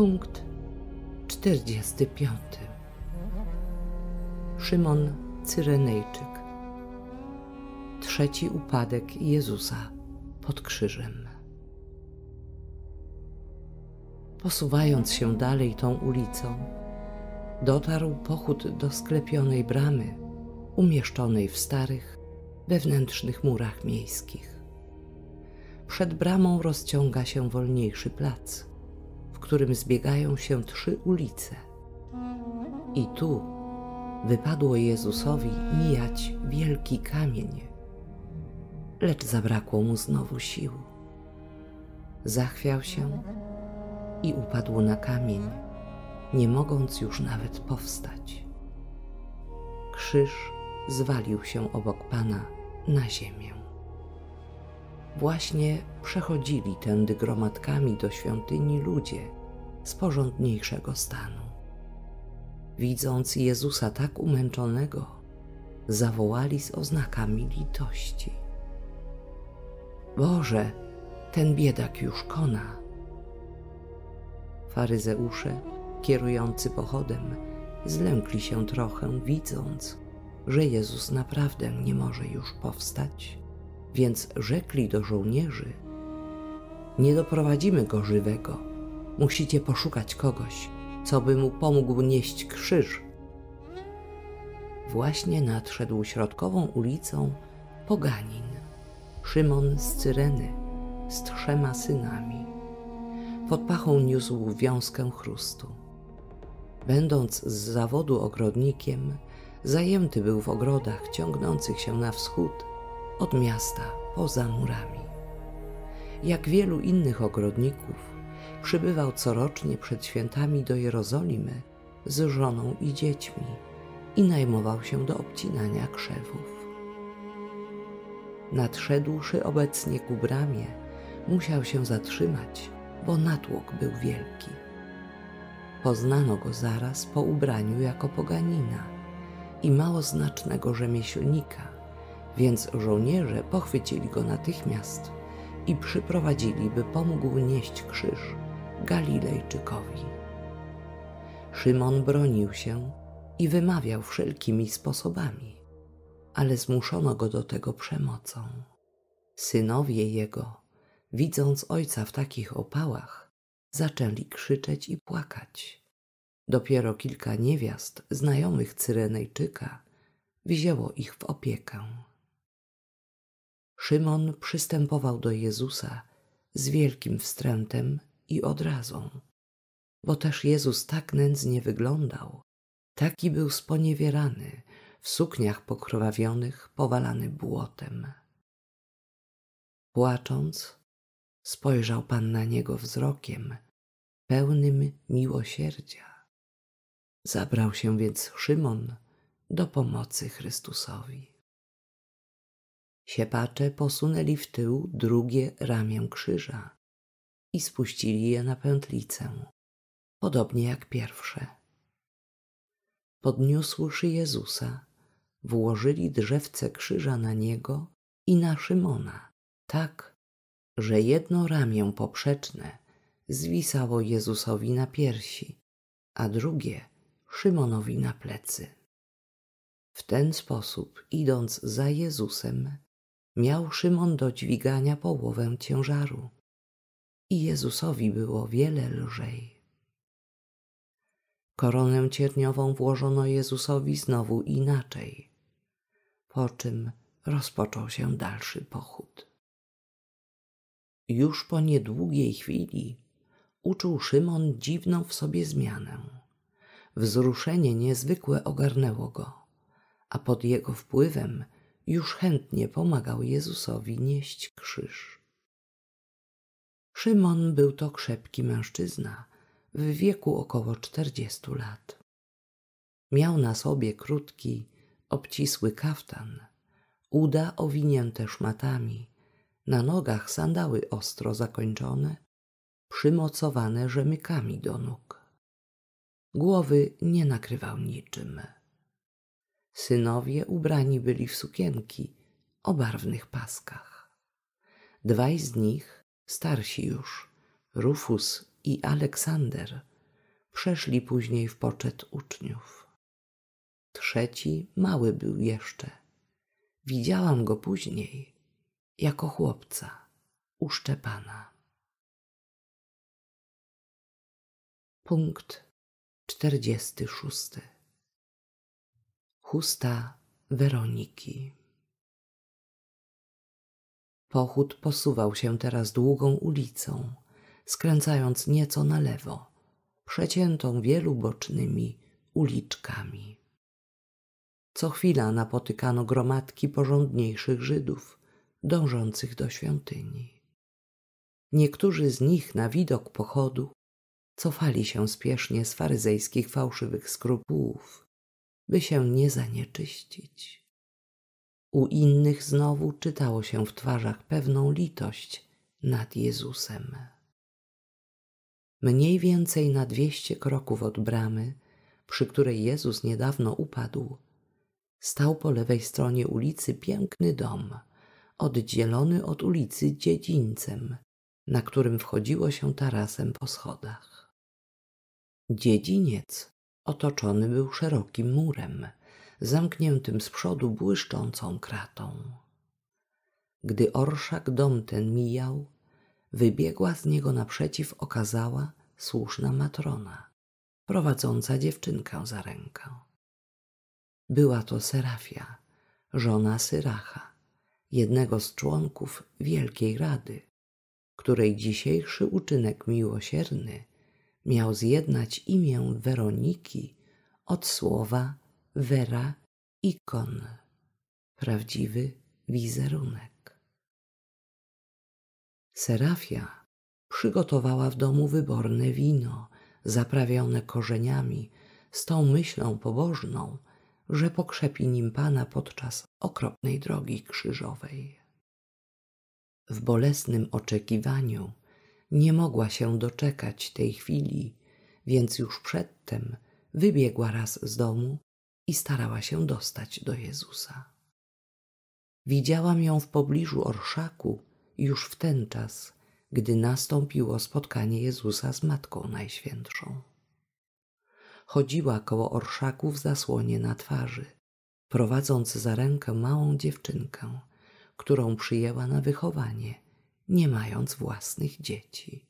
Punkt 45. Szymon Cyrenejczyk. Trzeci upadek Jezusa pod krzyżem. Posuwając się dalej tą ulicą, dotarł pochód do sklepionej bramy, umieszczonej w starych, wewnętrznych murach miejskich. Przed bramą rozciąga się wolniejszy plac – którym zbiegają się trzy ulice. I tu wypadło Jezusowi mijać wielki kamień, lecz zabrakło mu znowu sił. Zachwiał się i upadł na kamień, nie mogąc już nawet powstać. Krzyż zwalił się obok Pana na ziemię. Właśnie przechodzili tędy gromadkami do świątyni ludzie – z porządniejszego stanu. Widząc Jezusa tak umęczonego, zawołali z oznakami litości. Boże, ten biedak już kona. Faryzeusze, kierujący pochodem, zlękli się trochę, widząc, że Jezus naprawdę nie może już powstać, więc rzekli do żołnierzy: Nie doprowadzimy go żywego musicie poszukać kogoś, co by mu pomógł nieść krzyż. Właśnie nadszedł środkową ulicą poganin, Szymon z Cyreny, z trzema synami. Pod pachą niósł wiązkę chrustu. Będąc z zawodu ogrodnikiem, zajęty był w ogrodach ciągnących się na wschód od miasta poza murami. Jak wielu innych ogrodników, przybywał corocznie przed świętami do Jerozolimy z żoną i dziećmi i najmował się do obcinania krzewów. Nadszedłszy obecnie ku bramie, musiał się zatrzymać, bo natłok był wielki. Poznano go zaraz po ubraniu jako poganina i mało znacznego rzemieślnika, więc żołnierze pochwycili go natychmiast i przyprowadzili, by pomógł nieść krzyż Galilejczykowi. Szymon bronił się i wymawiał wszelkimi sposobami, ale zmuszono go do tego przemocą. Synowie jego, widząc ojca w takich opałach, zaczęli krzyczeć i płakać. Dopiero kilka niewiast znajomych Cyrenejczyka wzięło ich w opiekę. Szymon przystępował do Jezusa z wielkim wstrętem i odrazą. Bo też Jezus tak nędznie wyglądał, taki był sponiewierany, w sukniach pokrwawionych, powalany błotem. Płacząc, spojrzał Pan na niego wzrokiem, pełnym miłosierdzia. Zabrał się więc Szymon do pomocy Chrystusowi. Siepacze posunęli w tył drugie ramię krzyża i spuścili je na pętlicę, podobnie jak pierwsze. Podniósłszy Jezusa, włożyli drzewce krzyża na niego i na Szymona, tak, że jedno ramię poprzeczne zwisało Jezusowi na piersi, a drugie Szymonowi na plecy. W ten sposób, idąc za Jezusem, miał Szymon do dźwigania połowę ciężaru i Jezusowi było wiele lżej. Koronę cierniową włożono Jezusowi znowu inaczej, po czym rozpoczął się dalszy pochód. Już po niedługiej chwili uczuł Szymon dziwną w sobie zmianę. Wzruszenie niezwykłe ogarnęło go, a pod jego wpływem już chętnie pomagał Jezusowi nieść krzyż. Szymon był to krzepki mężczyzna, w wieku około czterdziestu lat. Miał na sobie krótki, obcisły kaftan, uda owinięte szmatami, na nogach sandały ostro zakończone, przymocowane rzemykami do nóg. Głowy nie nakrywał niczym. Synowie ubrani byli w sukienki o barwnych paskach. Dwaj z nich starsi już, Rufus i Aleksander, przeszli później w poczet uczniów. Trzeci mały był jeszcze. Widziałam go później jako chłopca uszczepana. Szczepana. Punkt 46. Chusta Weroniki. Pochód posuwał się teraz długą ulicą, skręcając nieco na lewo, przeciętą wielu bocznymi uliczkami. Co chwila napotykano gromadki porządniejszych Żydów, dążących do świątyni. Niektórzy z nich na widok pochodu cofali się spiesznie z faryzejskich fałszywych skrupułów, by się nie zanieczyścić. U innych znowu czytało się w twarzach pewną litość nad Jezusem. Mniej więcej na dwieście kroków od bramy, przy której Jezus niedawno upadł, stał po lewej stronie ulicy piękny dom, oddzielony od ulicy dziedzińcem, na którym wchodziło się tarasem po schodach. Dziedziniec otoczony był szerokim murem, zamkniętym z przodu błyszczącą kratą. Gdy orszak dom ten mijał, wybiegła z niego naprzeciw okazała słuszna matrona, prowadząca dziewczynkę za rękę. Była to Serafia, żona Syracha, jednego z członków Wielkiej Rady, której dzisiejszy uczynek miłosierny miał zjednać imię Weroniki od słowa Vera ikon, prawdziwy wizerunek. Serafia przygotowała w domu wyborne wino, zaprawione korzeniami, z tą myślą pobożną, że pokrzepi nim Pana podczas okropnej drogi krzyżowej. W bolesnym oczekiwaniu nie mogła się doczekać tej chwili, więc już przedtem wybiegła raz z domu i starała się dostać do Jezusa. Widziałam ją w pobliżu orszaku już w ten czas, gdy nastąpiło spotkanie Jezusa z Matką Najświętszą. Chodziła koło orszaku w zasłonie na twarzy, prowadząc za rękę małą dziewczynkę, którą przyjęła na wychowanie, nie mając własnych dzieci.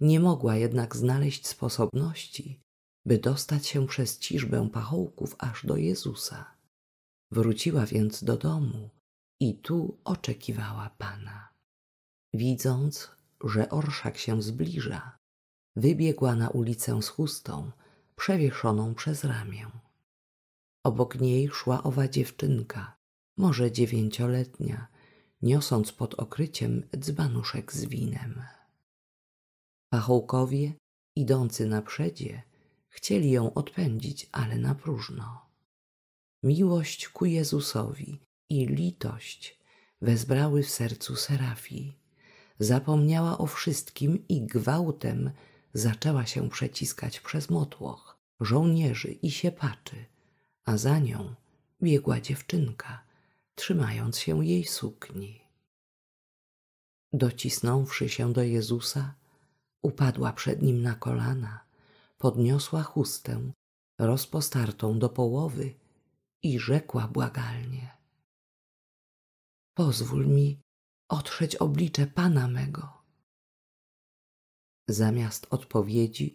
Nie mogła jednak znaleźć sposobności, by dostać się przez ciżbę pachołków aż do Jezusa. Wróciła więc do domu i tu oczekiwała Pana. Widząc, że orszak się zbliża, wybiegła na ulicę z chustą przewieszoną przez ramię. Obok niej szła owa dziewczynka, może dziewięcioletnia, niosąc pod okryciem dzbanuszek z winem. Pachołkowie, idący na naprzedzie, Chcieli ją odpędzić, ale na próżno. Miłość ku Jezusowi i litość wezbrały w sercu Serafii. Zapomniała o wszystkim i gwałtem zaczęła się przeciskać przez motłoch, żołnierzy i siepaczy, a za nią biegła dziewczynka, trzymając się jej sukni. Docisnąwszy się do Jezusa, upadła przed nim na kolana podniosła chustę, rozpostartą do połowy i rzekła błagalnie. Pozwól mi otrzeć oblicze pana mego. Zamiast odpowiedzi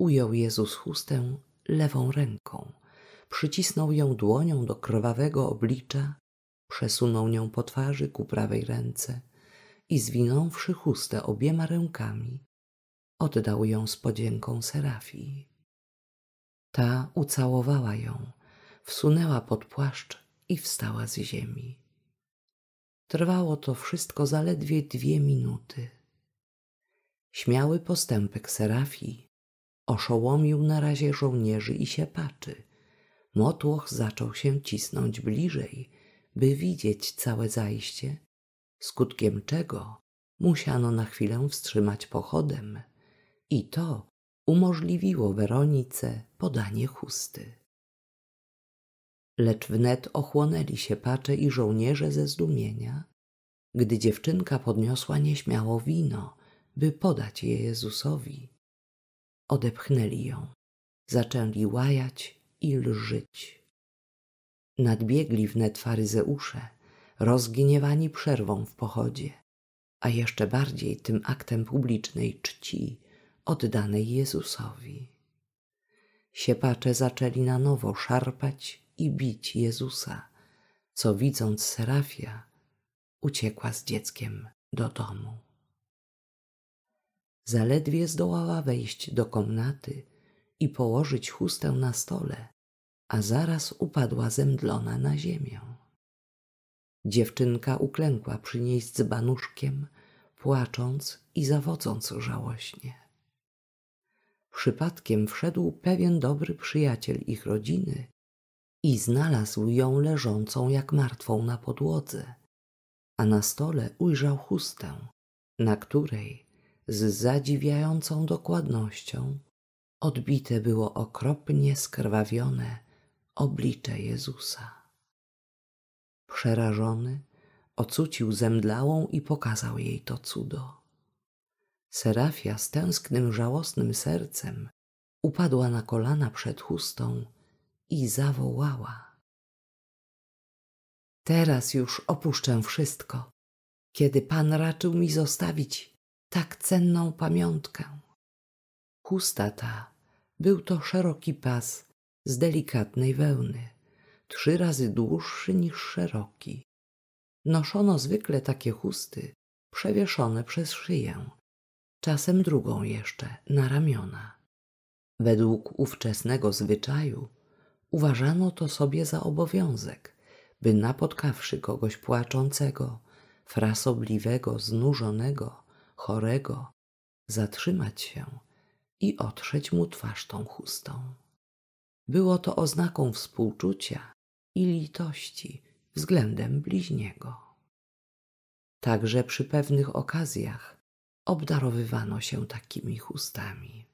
ujął Jezus chustę lewą ręką, przycisnął ją dłonią do krwawego oblicza, przesunął nią po twarzy ku prawej ręce i zwinąwszy chustę obiema rękami, oddał ją z podzięką Serafii. Ta ucałowała ją, wsunęła pod płaszcz i wstała z ziemi. Trwało to wszystko zaledwie dwie minuty. Śmiały postępek Serafii oszołomił na razie żołnierzy i siepaczy. Motłoch zaczął się cisnąć bliżej, by widzieć całe zajście, skutkiem czego musiano na chwilę wstrzymać pochodem – i to umożliwiło Weronice podanie chusty. Lecz wnet ochłonęli się pacze i żołnierze ze zdumienia, gdy dziewczynka podniosła nieśmiało wino, by podać je Jezusowi. Odepchnęli ją, zaczęli łajać i lżyć. Nadbiegli wnet faryzeusze, rozgniewani przerwą w pochodzie, a jeszcze bardziej tym aktem publicznej czci, oddanej Jezusowi. Siepacze zaczęli na nowo szarpać i bić Jezusa, co widząc Serafia, uciekła z dzieckiem do domu. Zaledwie zdołała wejść do komnaty i położyć chustę na stole, a zaraz upadła zemdlona na ziemię. Dziewczynka uklękła przy niej z banuszkiem, płacząc i zawodząc żałośnie. Przypadkiem wszedł pewien dobry przyjaciel ich rodziny i znalazł ją leżącą jak martwą na podłodze, a na stole ujrzał chustę, na której z zadziwiającą dokładnością odbite było okropnie skrwawione oblicze Jezusa. Przerażony, ocucił zemdlałą i pokazał jej to cudo. Serafia z tęsknym, żałosnym sercem upadła na kolana przed chustą i zawołała. Teraz już opuszczę wszystko, kiedy Pan raczył mi zostawić tak cenną pamiątkę. Chusta ta był to szeroki pas z delikatnej wełny, trzy razy dłuższy niż szeroki. Noszono zwykle takie chusty przewieszone przez szyję, czasem drugą jeszcze na ramiona. Według ówczesnego zwyczaju uważano to sobie za obowiązek, by napotkawszy kogoś płaczącego, frasobliwego, znużonego, chorego, zatrzymać się i otrzeć mu twarz tą chustą. Było to oznaką współczucia i litości względem bliźniego. Także przy pewnych okazjach obdarowywano się takimi chustami.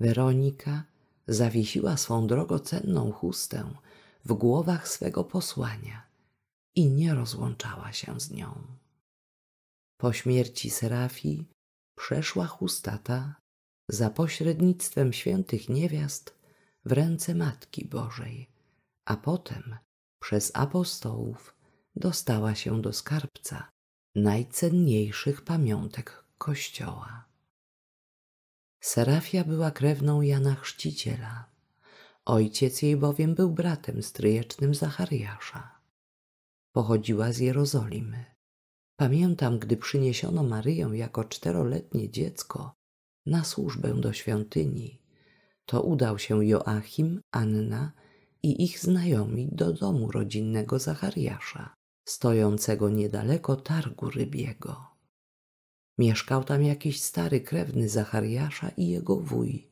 Weronika zawiesiła swą drogocenną chustę w głowach swego posłania i nie rozłączała się z nią. Po śmierci Serafii przeszła chustata za pośrednictwem świętych niewiast w ręce Matki Bożej, a potem przez apostołów dostała się do skarbca najcenniejszych pamiątek Kościoła. Serafia była krewną Jana Chrzciciela. Ojciec jej bowiem był bratem stryjecznym Zachariasza. Pochodziła z Jerozolimy. Pamiętam, gdy przyniesiono Maryję jako czteroletnie dziecko na służbę do świątyni, to udał się Joachim, Anna i ich znajomi do domu rodzinnego Zachariasza stojącego niedaleko targu rybiego. Mieszkał tam jakiś stary krewny Zachariasza i jego wuj,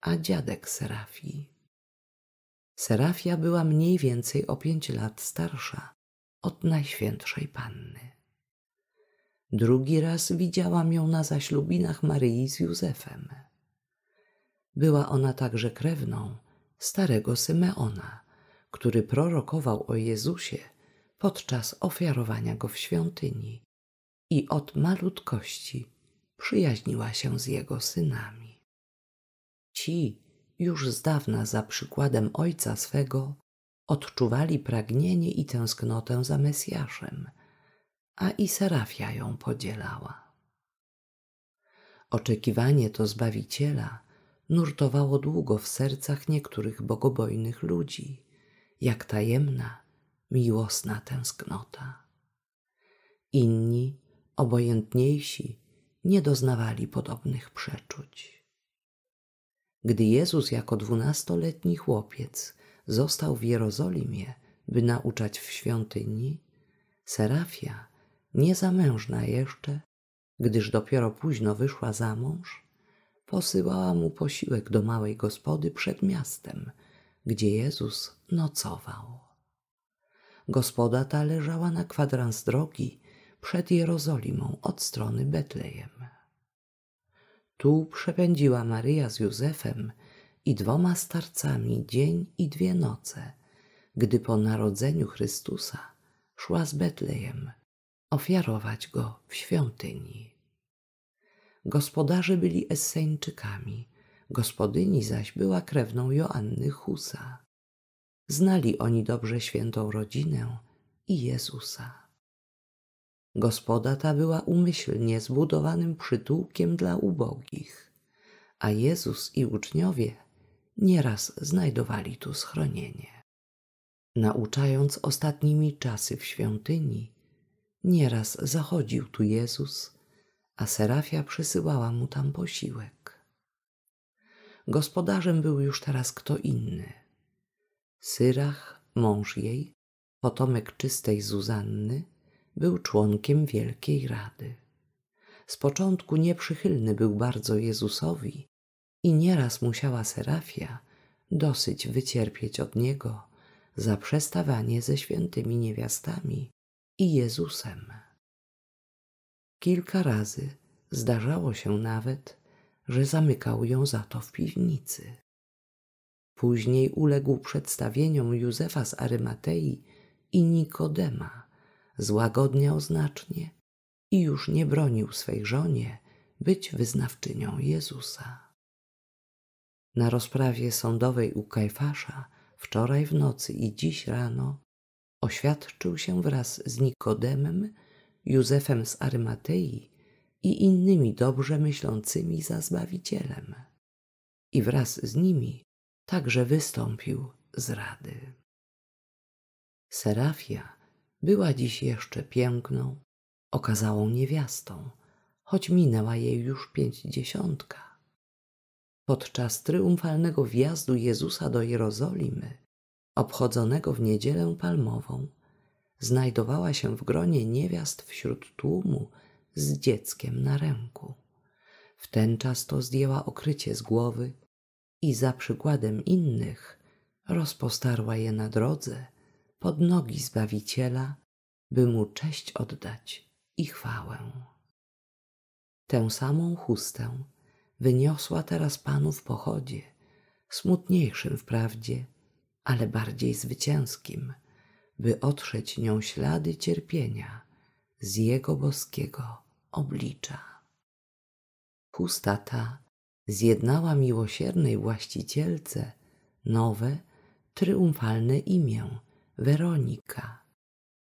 a dziadek Serafii. Serafia była mniej więcej o pięć lat starsza od Najświętszej Panny. Drugi raz widziałam ją na zaślubinach Maryi z Józefem. Była ona także krewną starego Symeona, który prorokował o Jezusie – podczas ofiarowania go w świątyni i od malutkości przyjaźniła się z jego synami. Ci już z dawna za przykładem ojca swego odczuwali pragnienie i tęsknotę za Mesjaszem, a i Serafia ją podzielała. Oczekiwanie to Zbawiciela nurtowało długo w sercach niektórych bogobojnych ludzi, jak tajemna miłosna tęsknota. Inni, obojętniejsi, nie doznawali podobnych przeczuć. Gdy Jezus jako dwunastoletni chłopiec został w Jerozolimie, by nauczać w świątyni, Serafia, niezamężna jeszcze, gdyż dopiero późno wyszła za mąż, posyłała mu posiłek do małej gospody przed miastem, gdzie Jezus nocował. Gospoda ta leżała na kwadrans drogi przed Jerozolimą od strony Betlejem. Tu przepędziła Maryja z Józefem i dwoma starcami dzień i dwie noce, gdy po narodzeniu Chrystusa szła z Betlejem ofiarować go w świątyni. Gospodarze byli Esseńczykami, gospodyni zaś była krewną Joanny Husa. Znali oni dobrze świętą rodzinę i Jezusa. Gospoda ta była umyślnie zbudowanym przytułkiem dla ubogich, a Jezus i uczniowie nieraz znajdowali tu schronienie. Nauczając ostatnimi czasy w świątyni, nieraz zachodził tu Jezus, a Serafia przysyłała mu tam posiłek. Gospodarzem był już teraz kto inny – Syrach, mąż jej, potomek czystej Zuzanny, był członkiem Wielkiej Rady. Z początku nieprzychylny był bardzo Jezusowi i nieraz musiała Serafia dosyć wycierpieć od niego za przestawanie ze świętymi niewiastami i Jezusem. Kilka razy zdarzało się nawet, że zamykał ją za to w piwnicy. Później uległ przedstawieniom Józefa z Arymatei i Nikodema. Złagodniał znacznie i już nie bronił swej żonie być wyznawczynią Jezusa. Na rozprawie sądowej u Kajfasza wczoraj w nocy i dziś rano oświadczył się wraz z Nikodemem, Józefem z Arymatei i innymi dobrze myślącymi za Zbawicielem. I wraz z nimi także wystąpił z rady. Serafia była dziś jeszcze piękną, okazałą niewiastą, choć minęła jej już pięćdziesiątka. Podczas triumfalnego wjazdu Jezusa do Jerozolimy, obchodzonego w niedzielę palmową, znajdowała się w gronie niewiast wśród tłumu z dzieckiem na ręku. W ten czas to zdjęła okrycie z głowy i za przykładem innych rozpostarła je na drodze pod nogi Zbawiciela, by mu cześć oddać i chwałę. Tę samą chustę wyniosła teraz Panu w pochodzie, smutniejszym wprawdzie, ale bardziej zwycięskim, by otrzeć nią ślady cierpienia z Jego boskiego oblicza. Chusta ta zjednała miłosiernej właścicielce nowe, triumfalne imię Weronika,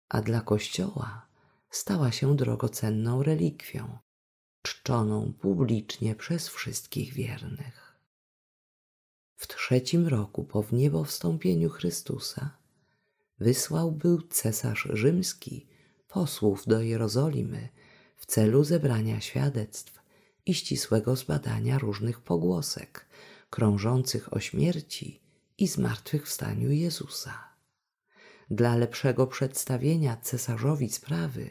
a dla Kościoła stała się drogocenną relikwią, czczoną publicznie przez wszystkich wiernych. W trzecim roku po wniebowstąpieniu Chrystusa wysłał był cesarz rzymski posłów do Jerozolimy w celu zebrania świadectw i ścisłego zbadania różnych pogłosek krążących o śmierci i zmartwychwstaniu Jezusa. Dla lepszego przedstawienia cesarzowi sprawy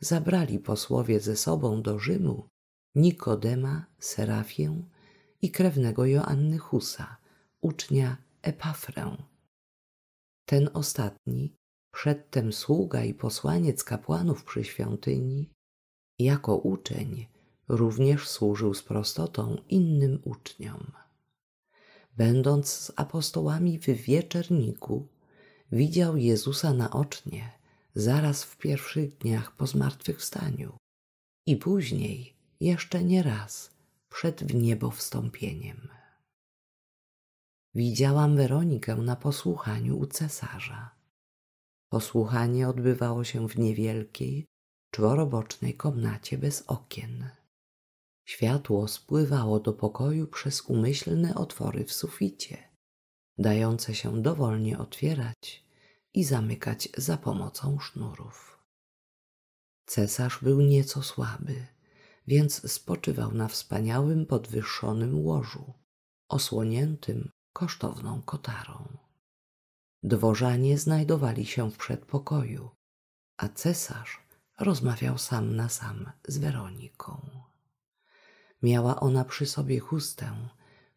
zabrali posłowie ze sobą do Rzymu Nikodema, Serafię i krewnego Joanny Husa, ucznia Epafrę. Ten ostatni, przedtem sługa i posłaniec kapłanów przy świątyni, jako uczeń również służył z prostotą innym uczniom. Będąc z apostołami w wieczerniku, widział Jezusa naocznie zaraz w pierwszych dniach po zmartwychwstaniu i później jeszcze nie raz przed w niebo wstąpieniem. Widziałam Weronikę na posłuchaniu u cesarza. Posłuchanie odbywało się w niewielkiej, czworobocznej komnacie bez okien. Światło spływało do pokoju przez umyślne otwory w suficie, dające się dowolnie otwierać i zamykać za pomocą sznurów. Cesarz był nieco słaby, więc spoczywał na wspaniałym podwyższonym łożu, osłoniętym kosztowną kotarą. Dworzanie znajdowali się w przedpokoju, a cesarz rozmawiał sam na sam z Weroniką. Miała ona przy sobie chustę,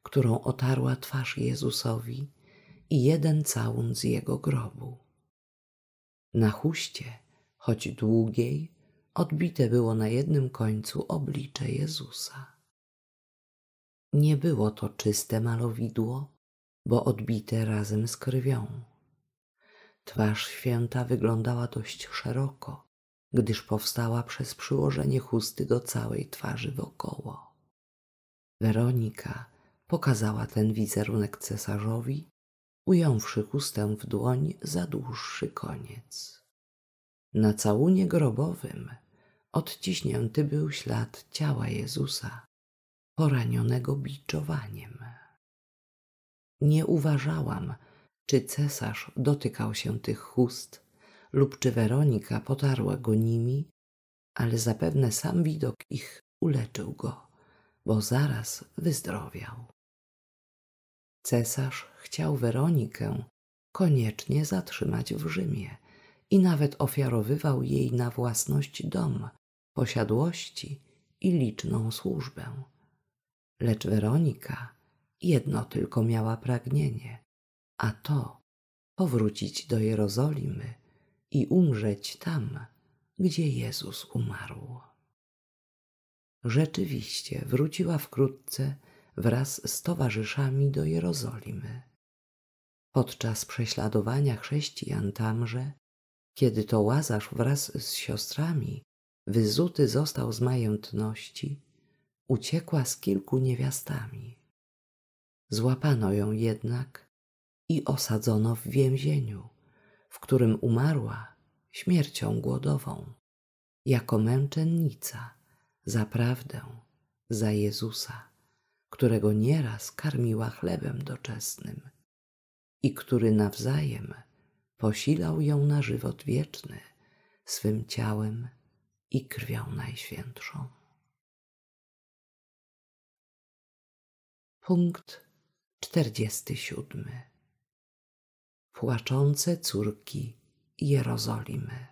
którą otarła twarz Jezusowi i jeden całun z jego grobu. Na chuście, choć długiej, odbite było na jednym końcu oblicze Jezusa. Nie było to czyste malowidło, bo odbite razem z krwią. Twarz święta wyglądała dość szeroko, gdyż powstała przez przyłożenie chusty do całej twarzy wokoło. Weronika pokazała ten wizerunek cesarzowi, ująwszy chustę w dłoń za dłuższy koniec. Na całunie grobowym odciśnięty był ślad ciała Jezusa, poranionego biczowaniem. Nie uważałam, czy cesarz dotykał się tych chust lub czy Weronika potarła go nimi, ale zapewne sam widok ich uleczył go bo zaraz wyzdrowiał. Cesarz chciał Weronikę koniecznie zatrzymać w Rzymie i nawet ofiarowywał jej na własność dom, posiadłości i liczną służbę. Lecz Weronika jedno tylko miała pragnienie, a to powrócić do Jerozolimy i umrzeć tam, gdzie Jezus umarł. Rzeczywiście wróciła wkrótce wraz z towarzyszami do Jerozolimy. Podczas prześladowania chrześcijan tamże, kiedy to Łazarz wraz z siostrami wyzuty został z majętności, uciekła z kilku niewiastami. Złapano ją jednak i osadzono w więzieniu, w którym umarła śmiercią głodową, jako męczennica za prawdę, za Jezusa, którego nieraz karmiła chlebem doczesnym i który nawzajem posilał ją na żywot wieczny swym ciałem i krwią najświętszą. Punkt 47. Płaczące córki Jerozolimy.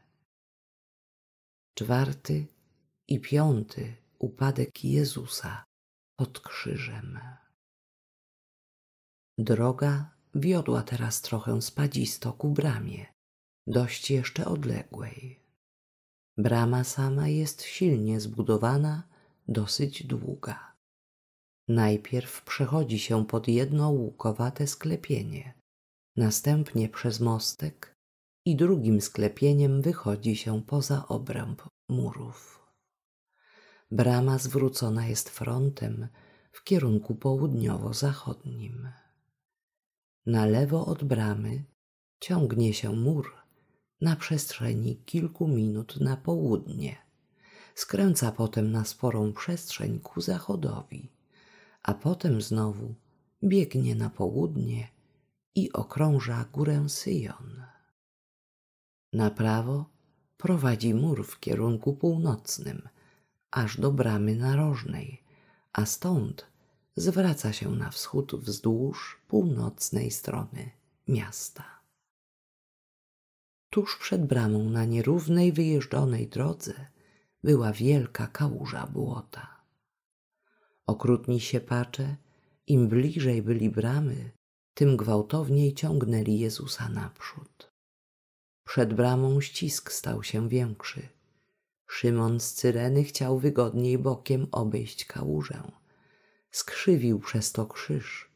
Czwarty i piąty upadek Jezusa pod krzyżem. Droga wiodła teraz trochę spadzisto ku bramie, dość jeszcze odległej. Brama sama jest silnie zbudowana, dosyć długa. Najpierw przechodzi się pod jedno łukowate sklepienie, następnie przez mostek i drugim sklepieniem wychodzi się poza obręb murów. Brama zwrócona jest frontem w kierunku południowo-zachodnim. Na lewo od bramy ciągnie się mur na przestrzeni kilku minut na południe. Skręca potem na sporą przestrzeń ku zachodowi, a potem znowu biegnie na południe i okrąża górę Syjon. Na prawo prowadzi mur w kierunku północnym – aż do bramy narożnej, a stąd zwraca się na wschód wzdłuż północnej strony miasta. Tuż przed bramą na nierównej wyjeżdżonej drodze była wielka kałuża błota. Okrutni siepacze, im bliżej byli bramy, tym gwałtowniej ciągnęli Jezusa naprzód. Przed bramą ścisk stał się większy – Szymon z Cyreny chciał wygodniej bokiem obejść kałużę. Skrzywił przez to krzyż,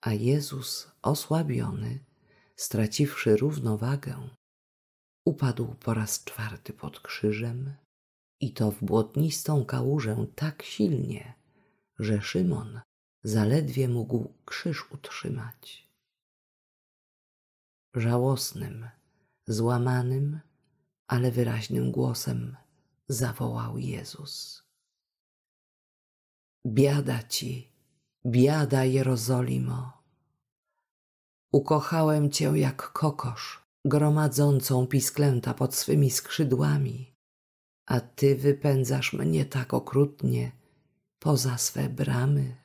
a Jezus, osłabiony, straciwszy równowagę, upadł po raz czwarty pod krzyżem i to w błotnistą kałużę tak silnie, że Szymon zaledwie mógł krzyż utrzymać. Żałosnym, złamanym, ale wyraźnym głosem zawołał Jezus. Biada ci, biada Jerozolimo. Ukochałem cię jak kokosz, gromadzącą pisklęta pod swymi skrzydłami, a ty wypędzasz mnie tak okrutnie poza swe bramy.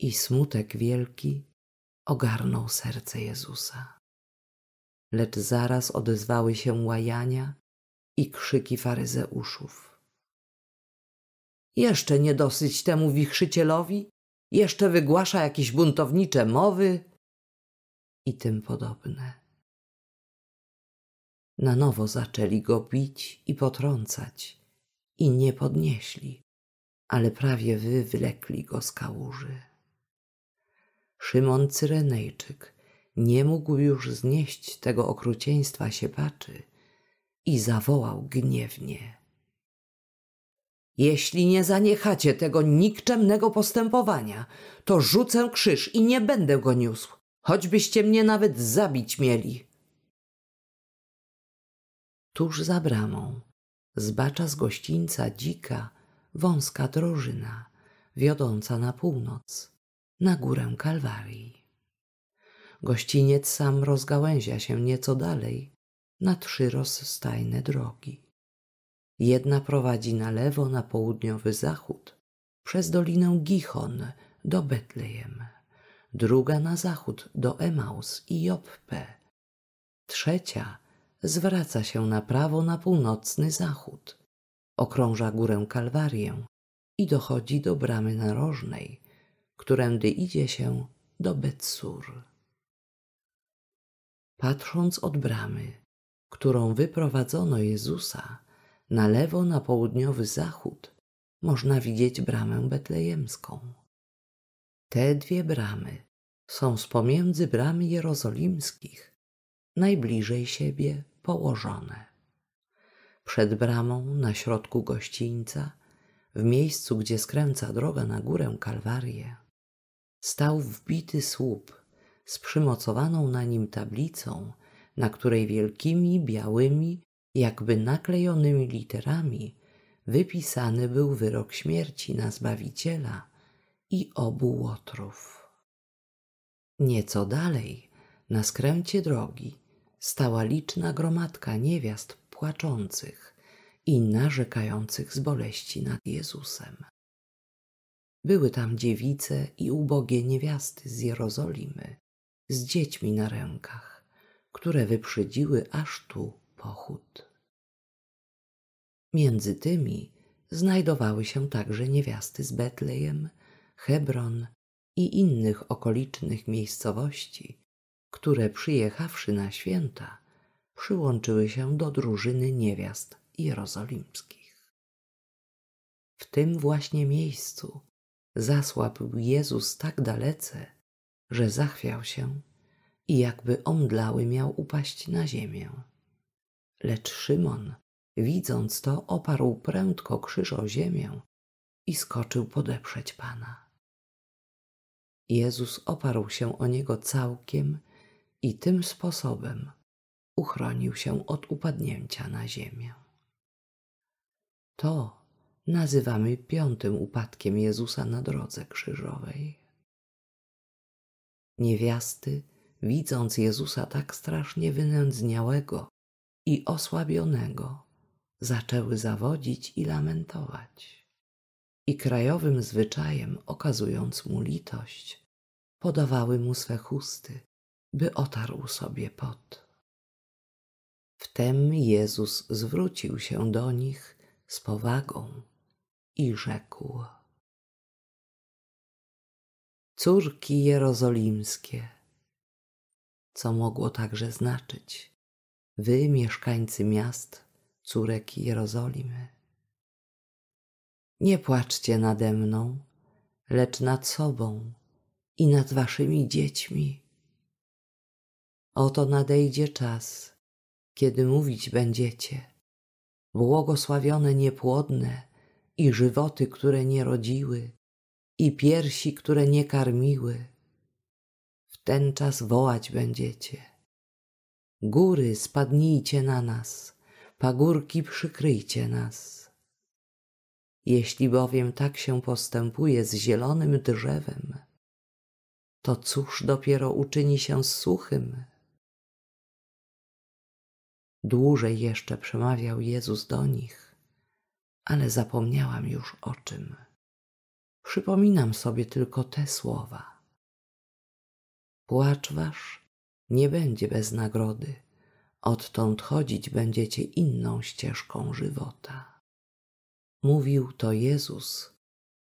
I smutek wielki ogarnął serce Jezusa. Lecz zaraz odezwały się łajania i krzyki faryzeuszów. Jeszcze nie dosyć temu wichrzycielowi, jeszcze wygłasza jakieś buntownicze mowy i tym podobne. Na nowo zaczęli go bić i potrącać i nie podnieśli, ale prawie wy go z kałuży. Szymon Cyrenejczyk nie mógł już znieść tego okrucieństwa siepaczy i zawołał gniewnie. Jeśli nie zaniechacie tego nikczemnego postępowania, to rzucę krzyż i nie będę go niósł, choćbyście mnie nawet zabić mieli. Tuż za bramą, zbacza z gościńca dzika, wąska drożyna, wiodąca na północ, na górę Kalwarii. Gościniec sam rozgałęzia się nieco dalej, na trzy rozstajne drogi. Jedna prowadzi na lewo na południowy zachód, przez dolinę Gichon do Betlejem, druga na zachód do Emaus i Joppe. Trzecia zwraca się na prawo na północny zachód, okrąża górę Kalwarię i dochodzi do bramy narożnej, którędy idzie się do Betsur. Patrząc od bramy, którą wyprowadzono Jezusa na lewo na południowy zachód, można widzieć bramę betlejemską. Te dwie bramy są z pomiędzy bram jerozolimskich, najbliżej siebie położone. Przed bramą, na środku gościńca, w miejscu, gdzie skręca droga na górę Kalwarię, stał wbity słup z przymocowaną na nim tablicą na której wielkimi, białymi, jakby naklejonymi literami wypisany był wyrok śmierci na Zbawiciela i obu łotrów. Nieco dalej, na skręcie drogi, stała liczna gromadka niewiast płaczących i narzekających z boleści nad Jezusem. Były tam dziewice i ubogie niewiasty z Jerozolimy, z dziećmi na rękach które wyprzedziły aż tu pochód. Między tymi znajdowały się także niewiasty z Betlejem, Hebron i innych okolicznych miejscowości, które przyjechawszy na święta przyłączyły się do drużyny niewiast jerozolimskich. W tym właśnie miejscu zasłabł Jezus tak dalece, że zachwiał się i jakby omdlały miał upaść na ziemię. Lecz Szymon, widząc to, oparł prędko krzyż o ziemię i skoczył podeprzeć Pana. Jezus oparł się o niego całkiem i tym sposobem uchronił się od upadnięcia na ziemię. To nazywamy piątym upadkiem Jezusa na drodze krzyżowej. Niewiasty widząc Jezusa tak strasznie wynędzniałego i osłabionego, zaczęły zawodzić i lamentować. I krajowym zwyczajem, okazując mu litość, podawały mu swe chusty, by otarł sobie pot. Wtem Jezus zwrócił się do nich z powagą i rzekł: Córki jerozolimskie, co mogło także znaczyć: Wy, mieszkańcy miast, córek Jerozolimy. Nie płaczcie nade mną, lecz nad sobą i nad waszymi dziećmi. Oto nadejdzie czas, kiedy mówić będziecie. Błogosławione niepłodne i żywoty, które nie rodziły, i piersi, które nie karmiły ten czas wołać będziecie. Góry spadnijcie na nas, pagórki przykryjcie nas. Jeśli bowiem tak się postępuje z zielonym drzewem, to cóż dopiero uczyni się z suchym? Dłużej jeszcze przemawiał Jezus do nich, ale zapomniałam już o czym. Przypominam sobie tylko te słowa. Płacz wasz nie będzie bez nagrody, odtąd chodzić będziecie inną ścieżką żywota. Mówił to Jezus,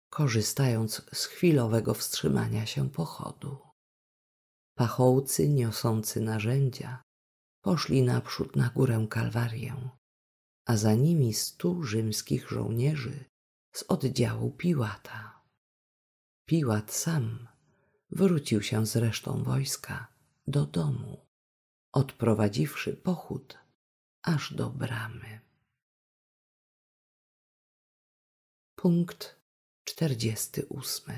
korzystając z chwilowego wstrzymania się pochodu. Pachołcy niosący narzędzia poszli naprzód na górę Kalwarię, a za nimi stu rzymskich żołnierzy z oddziału Piłata. Piłat sam wrócił się z resztą wojska do domu, odprowadziwszy pochód aż do bramy. Punkt 48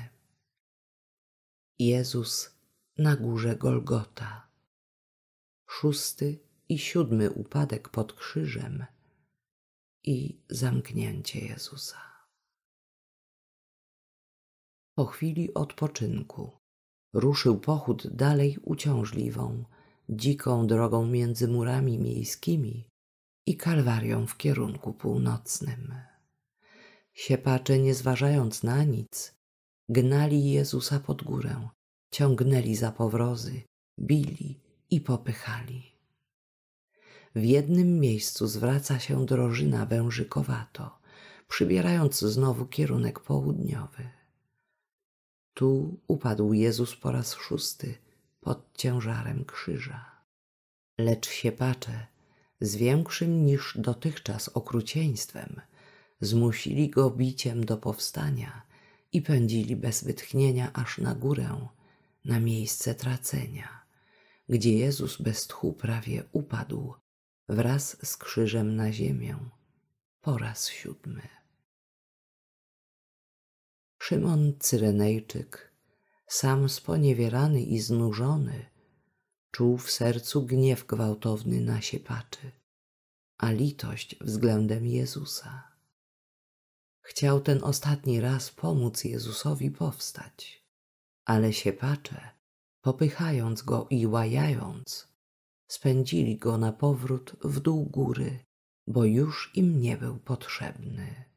Jezus na górze Golgota Szósty i siódmy upadek pod krzyżem i zamknięcie Jezusa. Po chwili odpoczynku Ruszył pochód dalej uciążliwą, dziką drogą między murami miejskimi i kalwarią w kierunku północnym. Siepacze, nie zważając na nic, gnali Jezusa pod górę, ciągnęli za powrozy, bili i popychali. W jednym miejscu zwraca się drożyna wężykowato, przybierając znowu kierunek południowy. Tu upadł Jezus po raz szósty pod ciężarem krzyża. Lecz siepacze z większym niż dotychczas okrucieństwem zmusili go biciem do powstania i pędzili bez wytchnienia aż na górę, na miejsce tracenia, gdzie Jezus bez tchu prawie upadł wraz z krzyżem na ziemię po raz siódmy. Szymon Cyrenejczyk, sam sponiewierany i znużony, czuł w sercu gniew gwałtowny na siepaczy, a litość względem Jezusa. Chciał ten ostatni raz pomóc Jezusowi powstać, ale siepacze, popychając go i łajając, spędzili go na powrót w dół góry, bo już im nie był potrzebny.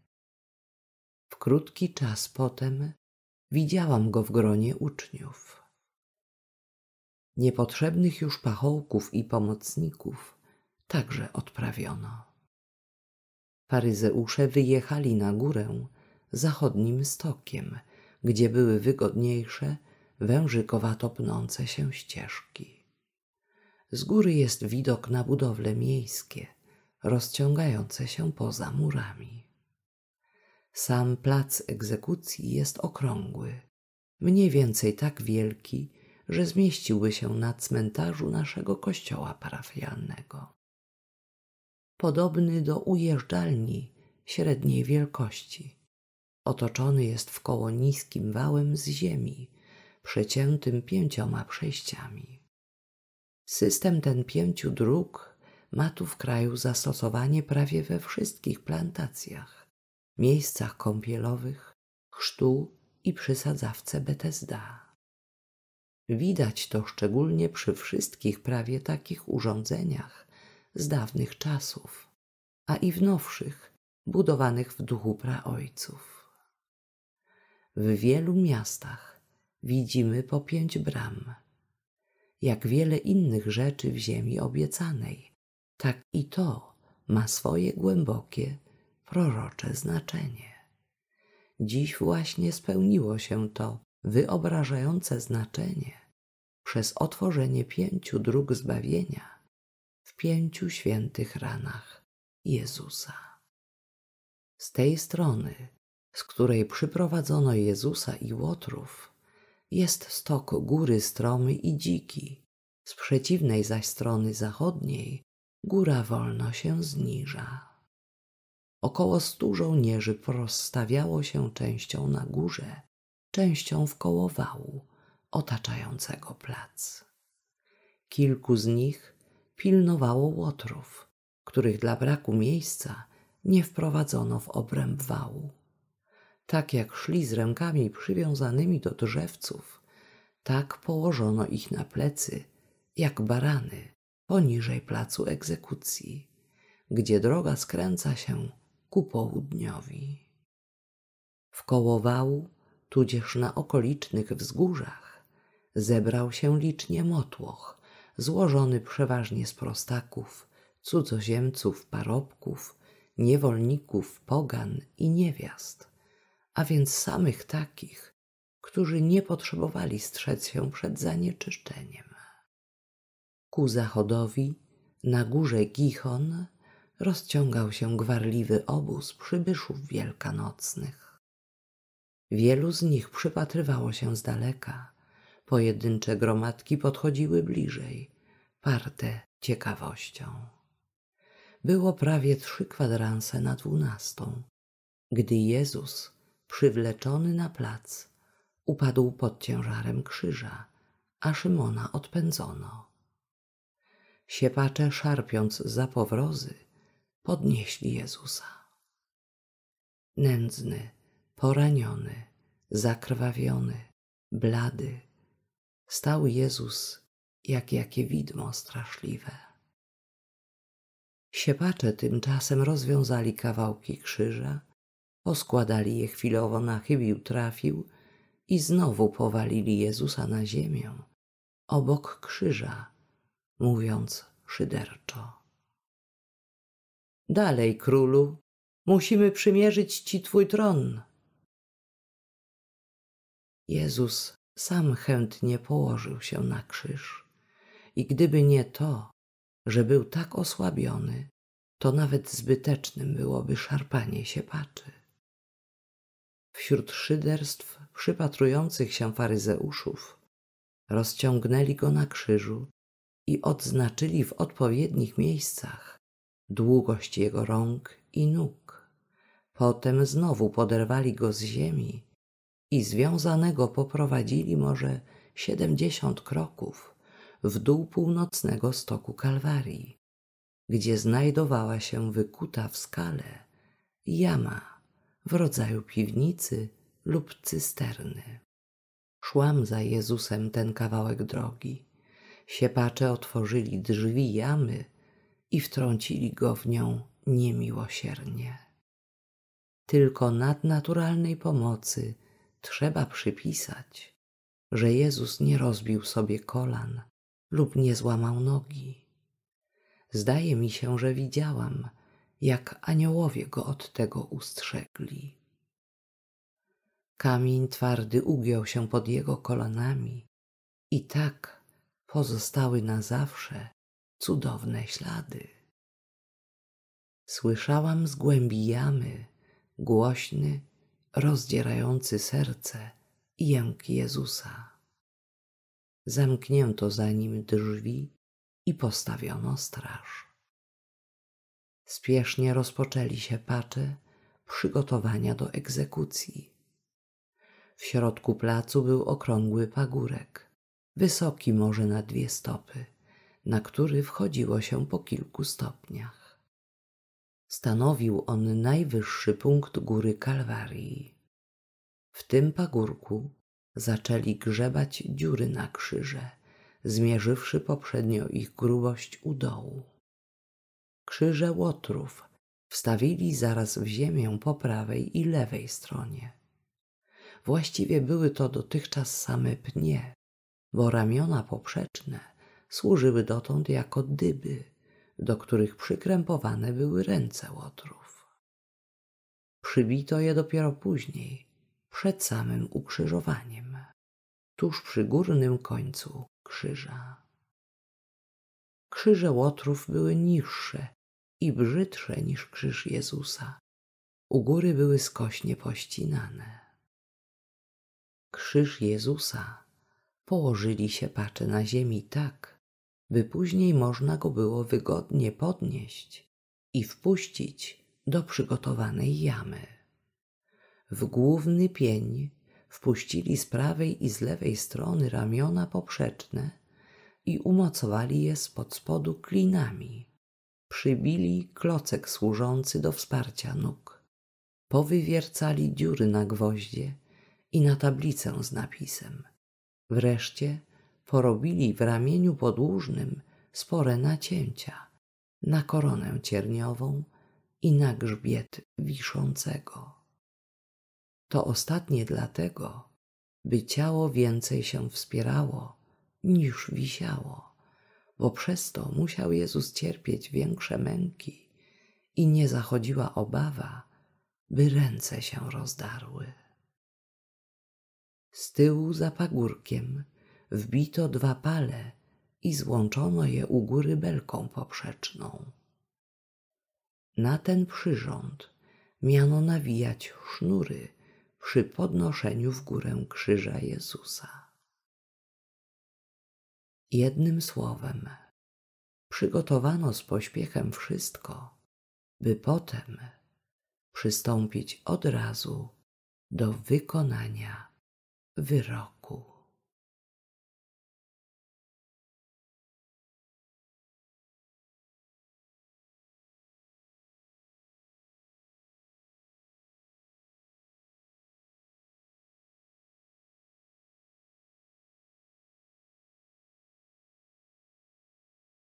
Krótki czas potem widziałam go w gronie uczniów. Niepotrzebnych już pachołków i pomocników także odprawiono. Faryzeusze wyjechali na górę zachodnim stokiem, gdzie były wygodniejsze, wężykowato pnące się ścieżki. Z góry jest widok na budowle miejskie, rozciągające się poza murami. Sam plac egzekucji jest okrągły, mniej więcej tak wielki, że zmieściłby się na cmentarzu naszego kościoła parafialnego. Podobny do ujeżdżalni średniej wielkości. Otoczony jest w koło niskim wałem z ziemi, przeciętym pięcioma przejściami. System ten pięciu dróg ma tu w kraju zastosowanie prawie we wszystkich plantacjach, miejscach kąpielowych, chrztu i przysadzawce Betesda. Widać to szczególnie przy wszystkich prawie takich urządzeniach z dawnych czasów, a i w nowszych, budowanych w duchu praojców. W wielu miastach widzimy po pięć bram. Jak wiele innych rzeczy w ziemi obiecanej, tak i to ma swoje głębokie, prorocze znaczenie. Dziś właśnie spełniło się to wyobrażające znaczenie przez otworzenie pięciu dróg zbawienia w pięciu świętych ranach Jezusa. Z tej strony, z której przyprowadzono Jezusa i Łotrów, jest stok góry stromy i dziki, z przeciwnej zaś strony zachodniej góra wolno się zniża. Około stu żołnierzy prostawiało się częścią na górze, częścią wkoło wału otaczającego plac. Kilku z nich pilnowało łotrów, których dla braku miejsca nie wprowadzono w obręb wału. Tak jak szli z rękami przywiązanymi do drzewców, tak położono ich na plecy, jak barany, poniżej placu egzekucji, gdzie droga skręca się ku południowi. W kołowału, tudzież na okolicznych wzgórzach, zebrał się licznie motłoch, złożony przeważnie z prostaków, cudzoziemców, parobków, niewolników, pogan i niewiast, a więc samych takich, którzy nie potrzebowali strzec się przed zanieczyszczeniem. Ku zachodowi, na górze Gichon, rozciągał się gwarliwy obóz przybyszów wielkanocnych. Wielu z nich przypatrywało się z daleka, pojedyncze gromadki podchodziły bliżej, parte ciekawością. Było prawie trzy kwadranse na dwunastą, gdy Jezus, przywleczony na plac, upadł pod ciężarem krzyża, a Szymona odpędzono. Siepacze szarpiąc za powrozy, podnieśli Jezusa. Nędzny, poraniony, zakrwawiony, blady, stał Jezus jak jakie widmo straszliwe. Siepacze tymczasem rozwiązali kawałki krzyża, poskładali je chwilowo na chybił trafił i znowu powalili Jezusa na ziemię, obok krzyża, mówiąc szyderczo – Dalej, królu, musimy przymierzyć ci twój tron. Jezus sam chętnie położył się na krzyż. I gdyby nie to, że był tak osłabiony, to nawet zbytecznym byłoby szarpanie się paczy. Wśród szyderstw przypatrujących się faryzeuszów rozciągnęli go na krzyżu i odznaczyli w odpowiednich miejscach długość jego rąk i nóg. Potem znowu poderwali go z ziemi i związanego poprowadzili może siedemdziesiąt kroków w dół północnego stoku Kalwarii, gdzie znajdowała się wykuta w skale jama w rodzaju piwnicy lub cysterny. Szłam za Jezusem ten kawałek drogi. Siepacze otworzyli drzwi jamy i wtrącili go w nią niemiłosiernie. Tylko nadnaturalnej pomocy trzeba przypisać, że Jezus nie rozbił sobie kolan lub nie złamał nogi. Zdaje mi się, że widziałam, jak aniołowie go od tego ustrzegli. Kamień twardy ugiął się pod jego kolanami i tak pozostały na zawsze cudowne ślady. Słyszałam z głębi jamy głośny, rozdzierający serce jęk Jezusa. Zamknięto za nim drzwi i postawiono straż. Spiesznie rozpoczęli się pacze przygotowania do egzekucji. W środku placu był okrągły pagórek, wysoki może na dwie stopy na który wchodziło się po kilku stopniach. Stanowił on najwyższy punkt góry Kalwarii. W tym pagórku zaczęli grzebać dziury na krzyże, zmierzywszy poprzednio ich grubość u dołu. Krzyże łotrów wstawili zaraz w ziemię po prawej i lewej stronie. Właściwie były to dotychczas same pnie, bo ramiona poprzeczne służyły dotąd jako dyby, do których przykrępowane były ręce łotrów. Przybito je dopiero później, przed samym ukrzyżowaniem, tuż przy górnym końcu krzyża. Krzyże łotrów były niższe i brzydsze niż krzyż Jezusa. U góry były skośnie pościnane. Krzyż Jezusa położyli się pacze na ziemi tak, by później można go było wygodnie podnieść i wpuścić do przygotowanej jamy. W główny pień wpuścili z prawej i z lewej strony ramiona poprzeczne i umocowali je spod spodu klinami. Przybili klocek służący do wsparcia nóg. Powywiercali dziury na gwoździe i na tablicę z napisem. Wreszcie porobili w ramieniu podłużnym spore nacięcia na koronę cierniową i na grzbiet wiszącego. To ostatnie dlatego, by ciało więcej się wspierało niż wisiało, bo przez to musiał Jezus cierpieć większe męki i nie zachodziła obawa, by ręce się rozdarły. Z tyłu za pagórkiem wbito dwa pale i złączono je u góry belką poprzeczną. Na ten przyrząd miano nawijać sznury przy podnoszeniu w górę krzyża Jezusa. Jednym słowem, przygotowano z pośpiechem wszystko, by potem przystąpić od razu do wykonania wyroku.